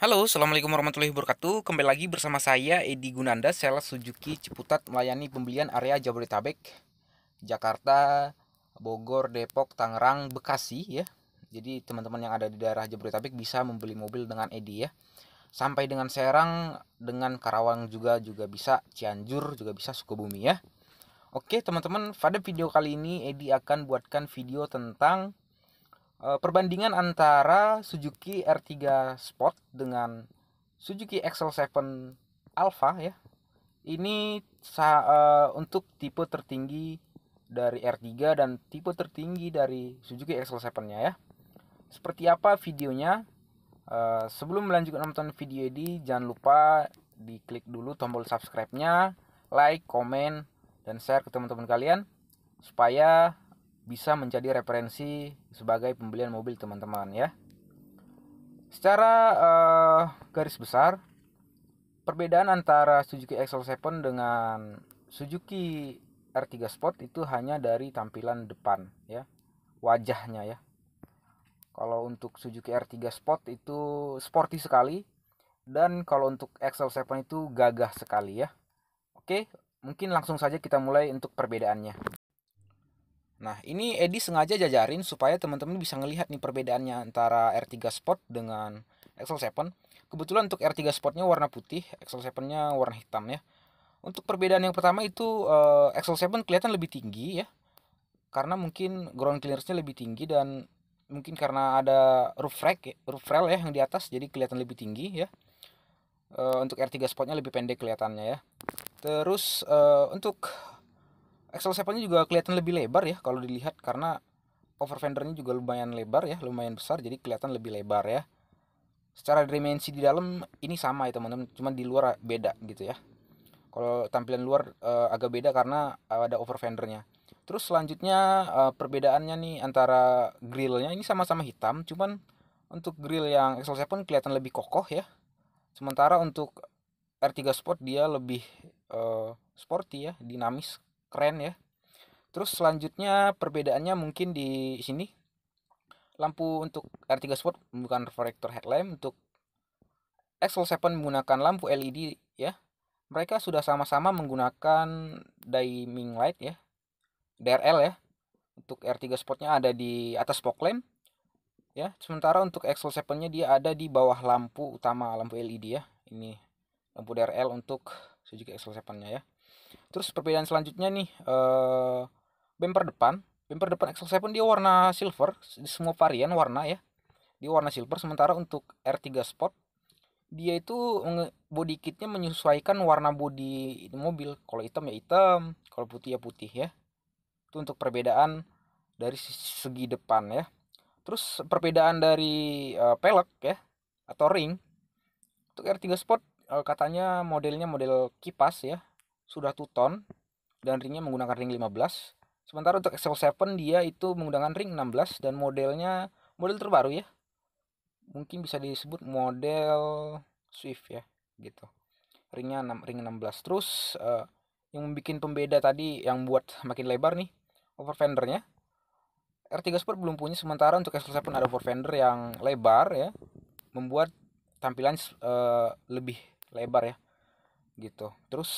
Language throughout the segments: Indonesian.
Halo, Assalamualaikum warahmatullahi wabarakatuh Kembali lagi bersama saya Edi Gunanda Sales Suzuki Ciputat melayani pembelian area Jabodetabek Jakarta, Bogor, Depok, Tangerang, Bekasi ya Jadi teman-teman yang ada di daerah Jabodetabek bisa membeli mobil dengan Edi ya Sampai dengan Serang, dengan Karawang juga juga bisa Cianjur juga bisa Sukabumi ya Oke teman-teman, pada video kali ini Edi akan buatkan video tentang Eh, perbandingan antara Suzuki R3 Sport dengan Suzuki XL7 Alpha ya. Ini uh, untuk tipe tertinggi dari R3 dan tipe tertinggi dari Suzuki XL7-nya ya. Seperti apa videonya? Uh, sebelum melanjutkan nonton video ini, jangan lupa diklik dulu tombol subscribe-nya, like, komen, dan share ke teman-teman kalian supaya bisa menjadi referensi sebagai pembelian mobil teman-teman ya. Secara uh, garis besar, perbedaan antara Suzuki XL7 dengan Suzuki R3 Sport itu hanya dari tampilan depan ya, wajahnya ya. Kalau untuk Suzuki R3 Sport itu sporty sekali dan kalau untuk XL7 itu gagah sekali ya. Oke, mungkin langsung saja kita mulai untuk perbedaannya. Nah, ini Edi sengaja jajarin supaya teman-teman bisa ngelihat nih perbedaannya antara R3 Sport dengan xl 7. Kebetulan untuk R3 Sportnya warna putih, xl 7-nya warna hitam ya. Untuk perbedaan yang pertama itu uh, Excel 7 kelihatan lebih tinggi ya. Karena mungkin ground clearance-nya lebih tinggi dan mungkin karena ada roof rack, ya, roof rail ya yang di atas jadi kelihatan lebih tinggi ya. Uh, untuk R3 Sportnya lebih pendek kelihatannya ya. Terus uh, untuk Excel 7-nya juga kelihatan lebih lebar ya kalau dilihat karena fender fendernya juga lumayan lebar ya, lumayan besar jadi kelihatan lebih lebar ya. Secara dimensi di dalam ini sama ya teman-teman, cuman di luar beda gitu ya. Kalau tampilan luar uh, agak beda karena eh, ada over fendernya. Terus selanjutnya uh, perbedaannya nih antara grillnya ini sama-sama hitam, cuman untuk grill yang Excel 7 kelihatan lebih kokoh ya. Sementara untuk R3 Sport dia lebih uh, sporty ya, dinamis keren ya terus selanjutnya perbedaannya mungkin di sini lampu untuk R3 Sport bukan reflektor headlamp untuk XL7 menggunakan lampu LED ya mereka sudah sama-sama menggunakan dimming light ya DRL ya untuk R3 Sportnya ada di atas fog lamp ya sementara untuk XL7 nya dia ada di bawah lampu utama lampu LED ya ini lampu DRL untuk Suzuki XL7 nya ya terus perbedaan selanjutnya nih eh bumper depan bumper depan xl 7 dia warna silver semua varian warna ya dia warna silver sementara untuk R3 Sport dia itu body kitnya menyesuaikan warna body mobil kalau hitam ya hitam kalau putih ya putih ya itu untuk perbedaan dari segi depan ya terus perbedaan dari uh, pelek ya atau ring untuk R3 Sport uh, eh, katanya modelnya model kipas ya sudah 2 ton dan ringnya menggunakan ring 15. Sementara untuk XL7 dia itu menggunakan ring 16 dan modelnya model terbaru ya. Mungkin bisa disebut model Swift ya gitu. Ringnya 6 ring 16 terus uh, yang membuat pembeda tadi yang buat makin lebar nih over fendernya R3 Sport belum punya sementara untuk Xl 7 ada over fender yang lebar ya membuat tampilan uh, lebih lebar ya gitu terus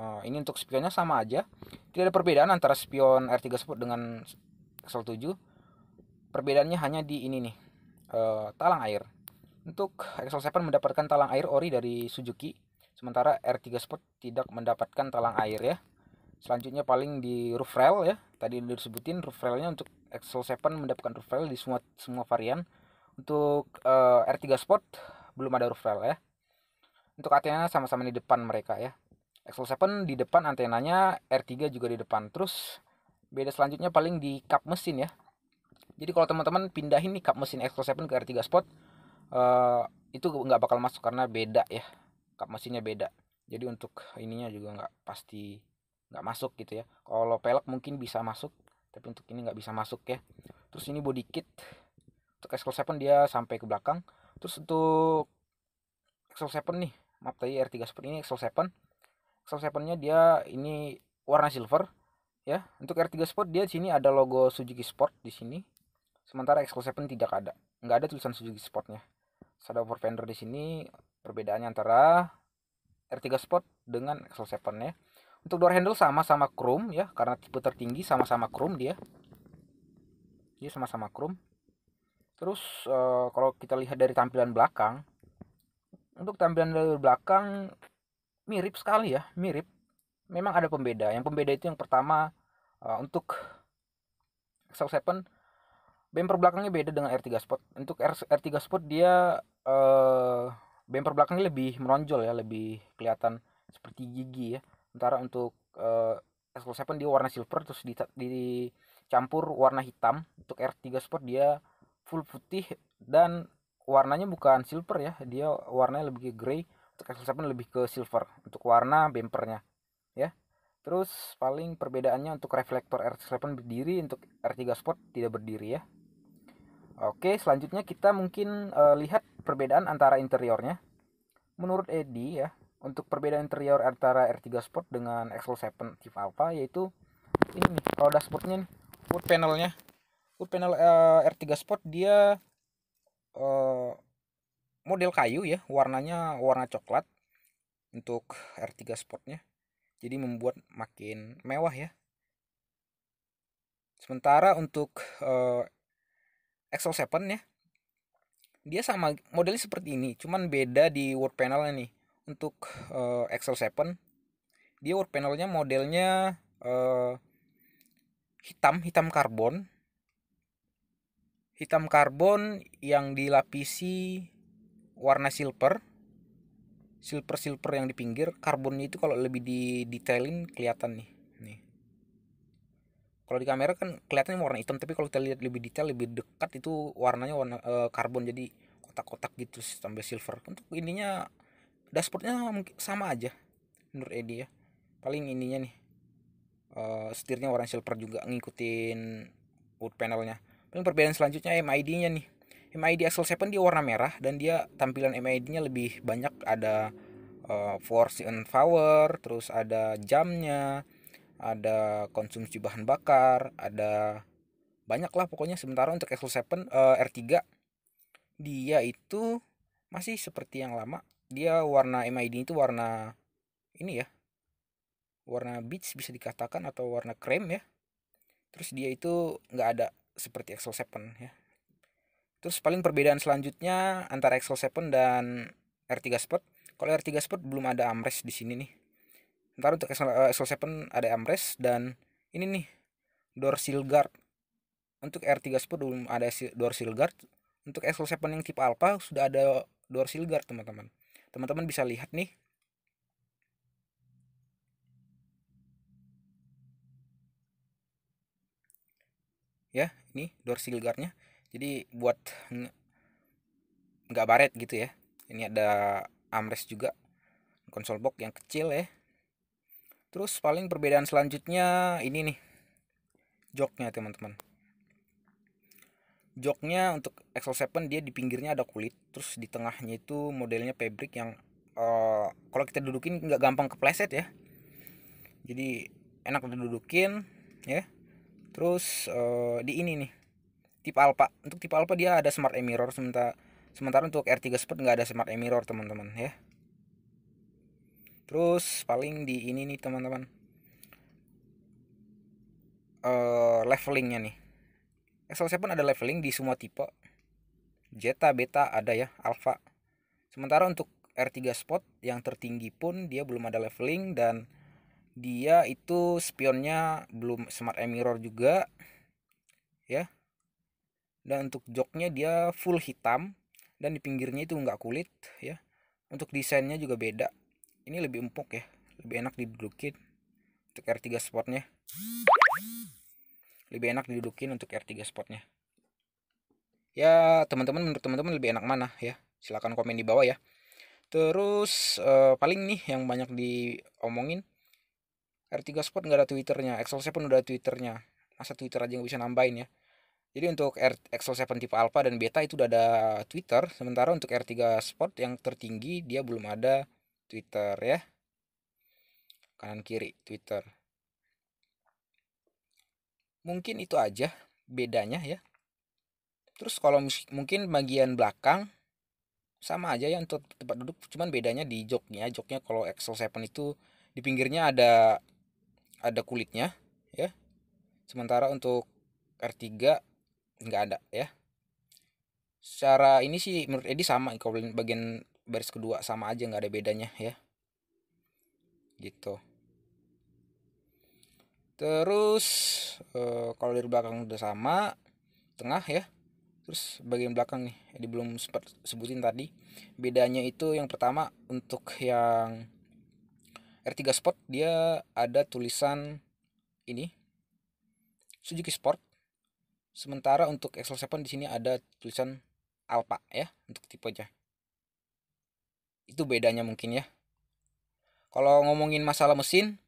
uh, ini untuk spionnya sama aja tidak ada perbedaan antara spion R3 Sport dengan xl 7 perbedaannya hanya di ini nih uh, talang air untuk xl 7 mendapatkan talang air ori dari Suzuki sementara R3 Sport tidak mendapatkan talang air ya selanjutnya paling di roof rail ya tadi udah disebutin roof railnya untuk xl 7 mendapatkan roof rail di semua semua varian untuk uh, R3 Sport belum ada roof rail ya untuk antena sama-sama di depan mereka ya XL7 di depan antenanya R3 juga di depan terus beda selanjutnya paling di cup mesin ya jadi kalau teman-teman pindahin nih cup mesin XL7 ke R3 spot uh, itu nggak bakal masuk karena beda ya cup mesinnya beda jadi untuk ininya juga nggak pasti nggak masuk gitu ya kalau pelek mungkin bisa masuk tapi untuk ini nggak bisa masuk ya terus ini body kit untuk XL7 dia sampai ke belakang terus untuk XL7 nih maaf tadi R3 Sport ini Excel 7 Excel 7 nya dia ini warna silver ya untuk R3 Sport dia di sini ada logo Suzuki Sport di sini sementara Excel 7 tidak ada nggak ada tulisan Suzuki Sportnya ada over fender di sini perbedaannya antara R3 Sport dengan Excel 7 nya untuk door handle sama-sama chrome ya karena tipe tertinggi sama-sama chrome dia dia sama-sama chrome terus uh, kalau kita lihat dari tampilan belakang untuk tampilan dari belakang mirip sekali ya mirip memang ada pembeda yang pembeda itu yang pertama eh, untuk x Seven bumper belakangnya beda dengan R3 Sport untuk R, 3 Sport dia uh, bumper belakangnya lebih menonjol ya lebih kelihatan seperti gigi ya sementara untuk uh, eh, 7 dia warna silver terus dicampur warna hitam untuk R3 Sport dia full putih dan warnanya bukan silver ya dia warnanya lebih ke grey untuk XL7 lebih ke silver untuk warna bumpernya ya terus paling perbedaannya untuk reflektor r 7 berdiri untuk R3 Sport tidak berdiri ya oke selanjutnya kita mungkin e, lihat perbedaan antara interiornya menurut Edi ya untuk perbedaan interior antara R3 Sport dengan XL7 Tipe Alpha yaitu ini nih roda sportnya nih wood panelnya wood panel uh, eh, R3 Sport dia Eh, model kayu ya warnanya warna coklat untuk R3 Sportnya jadi membuat makin mewah ya sementara untuk uh, Excel 7 ya dia sama modelnya seperti ini cuman beda di word panelnya nih untuk uh, Excel 7 dia word panelnya modelnya eh, hitam hitam karbon hitam karbon yang dilapisi warna silver silver silver yang di pinggir karbonnya itu kalau lebih di detailin kelihatan nih nih kalau di kamera kan kelihatannya warna hitam tapi kalau kita lihat lebih detail lebih dekat itu warnanya warna e, karbon jadi kotak-kotak gitu sampai silver untuk ininya dashboardnya sama aja menurut Edi ya paling ininya nih e, setirnya warna silver juga ngikutin wood panelnya ini perbedaan selanjutnya MID-nya nih. MID Axel 7 dia warna merah dan dia tampilan MID-nya lebih banyak ada uh, force and power, terus ada jamnya, ada konsumsi bahan bakar, ada banyak lah pokoknya sementara untuk Axel 7 uh, R3 dia itu masih seperti yang lama. Dia warna MID itu warna ini ya. Warna beach bisa dikatakan atau warna krem ya. Terus dia itu nggak ada seperti Excel 7 ya. Terus paling perbedaan selanjutnya antara Excel 7 dan R3 Spot. Kalau R3 Spot belum ada armrest di sini nih. Ntar untuk Excel, eh, Excel 7 ada armrest dan ini nih door seal guard. Untuk R3 Spot belum ada door seal guard. Untuk Excel 7 yang tipe alpha sudah ada door seal guard teman-teman. Teman-teman bisa lihat nih ya nih door seal guardnya jadi buat nggak baret gitu ya ini ada armrest juga konsol box yang kecil ya terus paling perbedaan selanjutnya ini nih joknya teman-teman joknya untuk xl 7 dia di pinggirnya ada kulit terus di tengahnya itu modelnya fabric yang uh, kalau kita dudukin nggak gampang kepleset ya jadi enak didudukin ya terus uh, di ini nih tipe alpha untuk tipe alpha dia ada smart mirror sementara sementara untuk R3 Sport nggak ada smart mirror teman-teman ya terus paling di ini nih teman-teman uh, levelingnya nih XL7 ada leveling di semua tipe Jeta, Beta ada ya, Alpha sementara untuk R3 Sport yang tertinggi pun dia belum ada leveling dan dia itu spionnya belum smart mirror juga ya dan untuk joknya dia full hitam dan di pinggirnya itu nggak kulit ya untuk desainnya juga beda ini lebih empuk ya lebih enak didudukin untuk R3 sportnya lebih enak didudukin untuk R3 sportnya ya teman-teman menurut teman-teman lebih enak mana ya silahkan komen di bawah ya terus uh, paling nih yang banyak diomongin R3 Sport nggak ada twitternya Excel 7 udah ada twitternya masa twitter aja nggak bisa nambahin ya jadi untuk R Excel 7 tipe alpha dan beta itu udah ada Twitter, sementara untuk R3 Sport yang tertinggi dia belum ada Twitter ya. Kanan kiri Twitter. Mungkin itu aja bedanya ya. Terus kalau mungkin bagian belakang sama aja ya untuk tempat duduk, cuman bedanya di joknya. Joknya kalau Excel 7 itu di pinggirnya ada ada kulitnya ya sementara untuk R3 nggak ada ya secara ini sih menurut Edi sama kalau bagian baris kedua sama aja nggak ada bedanya ya gitu terus e, kalau dari belakang udah sama tengah ya terus bagian belakang nih Edi belum sempat sebutin tadi bedanya itu yang pertama untuk yang R3 Sport dia ada tulisan ini Suzuki Sport. Sementara untuk xl 7 di sini ada tulisan Alpha ya untuk tipe aja. Itu bedanya mungkin ya. Kalau ngomongin masalah mesin,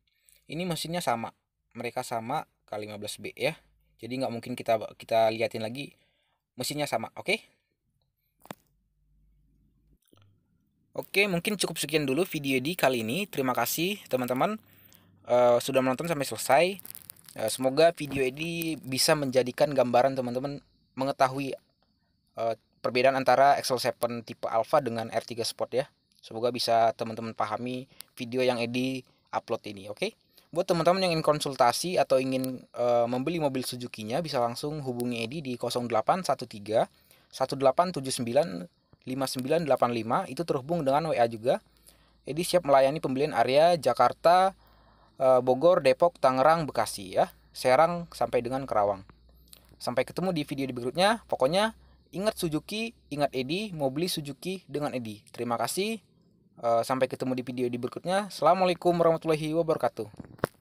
ini mesinnya sama. Mereka sama K15B ya. Jadi nggak mungkin kita kita liatin lagi mesinnya sama, oke? Okay? Oke, mungkin cukup sekian dulu video di kali ini. Terima kasih teman-teman uh, sudah menonton sampai selesai. Uh, semoga video ini bisa menjadikan gambaran teman-teman mengetahui uh, perbedaan antara Excel 7 tipe Alpha dengan R3 Sport ya. Semoga bisa teman-teman pahami video yang Edi upload ini, oke? Okay? Buat teman-teman yang ingin konsultasi atau ingin uh, membeli mobil Suzuki-nya bisa langsung hubungi Edi di 0813 1879 5985 itu terhubung dengan WA juga. Edi siap melayani pembelian area Jakarta, eh, Bogor, Depok, Tangerang, Bekasi ya, Serang sampai dengan kerawang. Sampai ketemu di video berikutnya. Pokoknya ingat Suzuki, ingat Edi, mau beli Suzuki dengan Edi. Terima kasih. Eh, sampai ketemu di video berikutnya. Assalamualaikum warahmatullahi wabarakatuh.